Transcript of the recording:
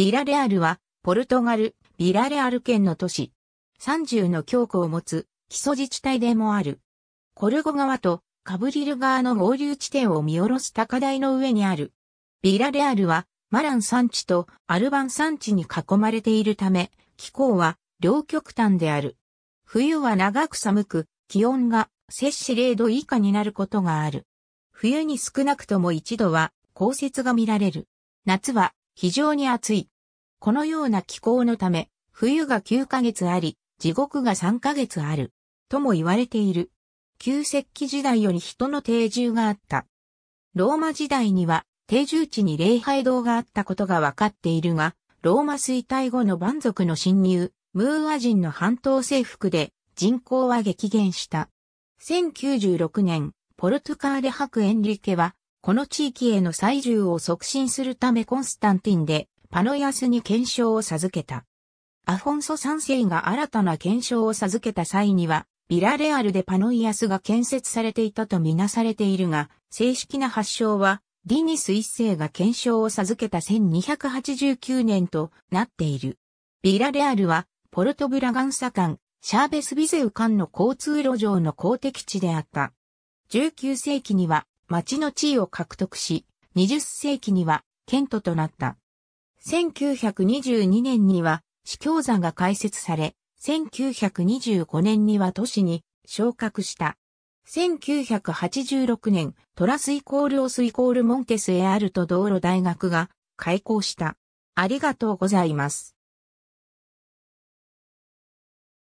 ビラレアルは、ポルトガル、ビラレアル県の都市。30の教区を持つ、基礎自治体でもある。コルゴ川とカブリル川の合流地点を見下ろす高台の上にある。ビラレアルは、マラン山地とアルバン山地に囲まれているため、気候は両極端である。冬は長く寒く、気温が摂氏0度以下になることがある。冬に少なくとも1度は降雪が見られる。夏は非常に暑い。このような気候のため、冬が9ヶ月あり、地獄が3ヶ月ある。とも言われている。旧石器時代より人の定住があった。ローマ時代には定住地に礼拝堂があったことがわかっているが、ローマ衰退後の蛮族の侵入、ムーア人の半島征服で人口は激減した。1096年、ポルトゥカーレ博エンリケはこの地域への最住を促進するためコンスタンティンでパノヤスに検証を授けた。アフォンソ三世が新たな検証を授けた際には、ビラレアルでパノイアスが建設されていたとみなされているが、正式な発祥は、ディニス一世が検証を授けた1289年となっている。ビラレアルは、ポルトブラガンサ間、シャーベスビゼウ間の交通路上の公的地であった。19世紀には、町の地位を獲得し、20世紀には県都となった。1922年には市教座が開設され、1925年には都市に昇格した。1986年、トラスイコールオスイコールモンテスエアルと道路大学が開校した。ありがとうございます。